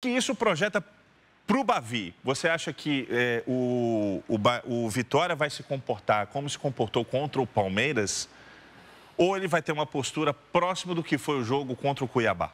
que isso projeta para o Bavi? Você acha que é, o, o, o Vitória vai se comportar como se comportou contra o Palmeiras? Ou ele vai ter uma postura próxima do que foi o jogo contra o Cuiabá?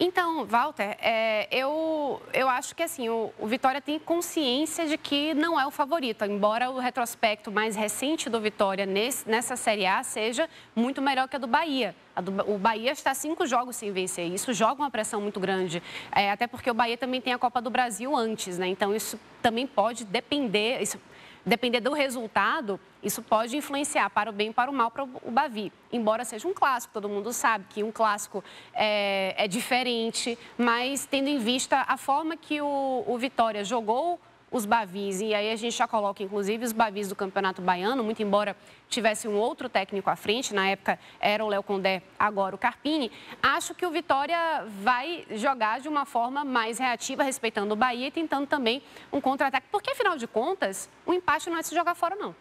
Então, Walter, é, eu, eu acho que assim, o, o, Vitória tem consciência de que não é o favorito, embora o retrospecto mais recente do Vitória nesse, nessa Série A seja muito melhor que a do Bahia. A do, o Bahia está cinco jogos sem vencer, isso joga uma pressão muito grande, é, até porque o Bahia também tem a Copa do Brasil antes, né? Então isso também pode depender, isso depender do resultado, isso pode influenciar para o bem e para o mal para o Bavi. Embora seja um clássico, todo mundo sabe que um clássico é, é diferente, mas tendo em vista a forma que o, o Vitória jogou os Bavis. E aí a gente já coloca, inclusive, os Bavis do Campeonato Baiano, muito embora tivesse um outro técnico à frente, na época era o Léo Condé, agora o Carpini. Acho que o Vitória vai jogar de uma forma mais reativa, respeitando o Bahia e tentando também um contra-ataque. Porque, afinal de contas, o empate não é se jogar fora, não.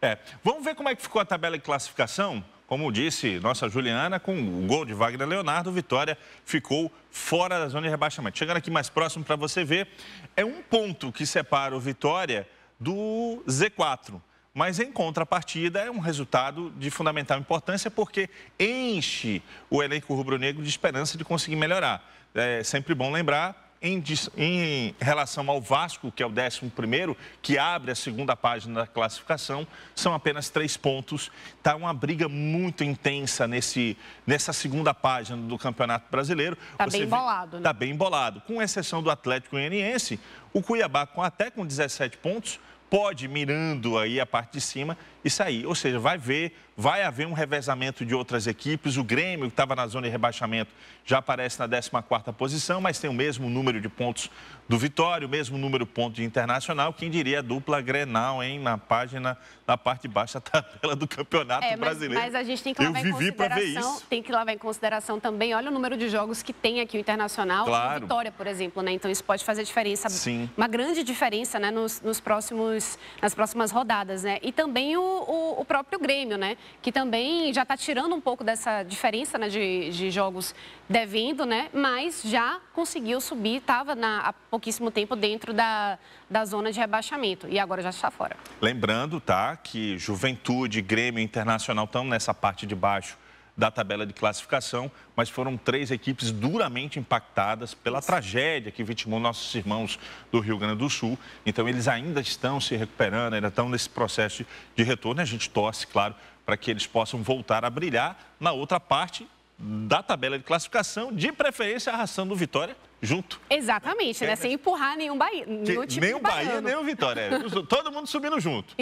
É. Vamos ver como é que ficou a tabela de classificação? Como disse nossa Juliana, com o gol de Wagner Leonardo, Vitória ficou fora da zona de rebaixamento. Chegando aqui mais próximo para você ver, é um ponto que separa o Vitória do Z4. Mas em contrapartida é um resultado de fundamental importância porque enche o elenco rubro-negro de esperança de conseguir melhorar. É sempre bom lembrar em, em, relação ao Vasco, que é o 11, que abre a segunda página da classificação, são apenas três pontos. Está uma briga muito intensa nesse, nessa segunda página do Campeonato Brasileiro. Está bem embolado, né? Está bem embolado. Com exceção do Atlético Goianiense, o Cuiabá, com, até com 17 pontos, pode, mirando aí a parte de cima, e sair. Ou seja, vai ver, vai haver um revezamento de outras equipes. O Grêmio, que estava na zona de rebaixamento, já aparece na 14 posição, mas tem o mesmo número de pontos do Vitória, o mesmo número de pontos de Internacional. Quem diria a dupla Grenal, hein? Na página, na parte de baixo da tabela do Campeonato é, mas, Brasileiro. Mas a gente tem que levar Eu vivi para ver isso. Tem que levar em consideração também, olha o número de jogos que tem aqui o Internacional. Claro. O Vitória, por exemplo, né? Então isso pode fazer diferença. Sim. Uma grande diferença, né? Nos, nos próximos nos, nas próximas rodadas, né? E também o, o, o próprio Grêmio, né? Que também já está tirando um pouco dessa diferença né, de, de jogos devendo, né? Mas já conseguiu subir, estava há pouquíssimo tempo dentro da, da zona de rebaixamento e agora já está fora. Lembrando, tá, que Juventude, Grêmio Internacional estão nessa parte de baixo da tabela de classificação, mas foram três equipes duramente impactadas pela tragédia que vitimou nossos irmãos do Rio Grande do Sul. Então, eles ainda estão se recuperando, ainda estão nesse processo de retorno. A gente torce, claro, para que eles possam voltar a brilhar na outra parte da tabela de classificação, de preferência arrastando o Vitória junto. Exatamente, né? Sem empurrar nenhum Bahia. Que, nem o Bahia, nem o Vitória. Todo mundo subindo junto.